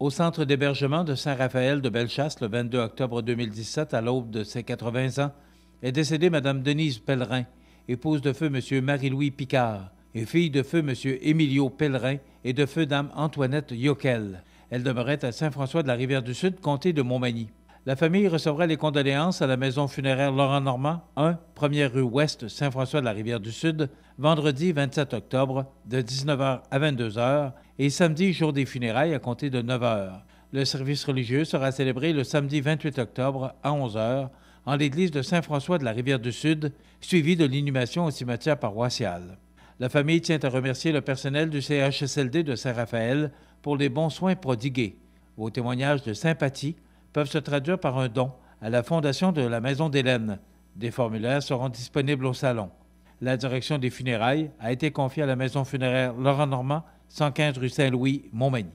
Au centre d'hébergement de Saint-Raphaël de Bellechasse, le 22 octobre 2017, à l'aube de ses 80 ans, est décédée Mme Denise Pellerin, épouse de feu M. Marie-Louis Picard et fille de feu M. Emilio Pellerin et de feu Dame Antoinette Yokel. Elle demeurait à Saint-François-de-la-Rivière-du-Sud, comté de Montmagny. La famille recevra les condoléances à la maison funéraire Laurent Normand, 1, 1 rue Ouest, Saint-François-de-la-Rivière-du-Sud, vendredi 27 octobre, de 19h à 22h, et samedi, jour des funérailles, à compter de 9 h. Le service religieux sera célébré le samedi 28 octobre à 11 h en l'église de Saint-François de la Rivière-du-Sud, suivi de l'inhumation au cimetière paroissial. La famille tient à remercier le personnel du CHSLD de Saint-Raphaël pour les bons soins prodigués. Vos témoignages de sympathie peuvent se traduire par un don à la fondation de la Maison d'Hélène. Des formulaires seront disponibles au salon. La direction des funérailles a été confiée à la Maison funéraire Laurent Normand 115 rue Saint-Louis, Montmagny.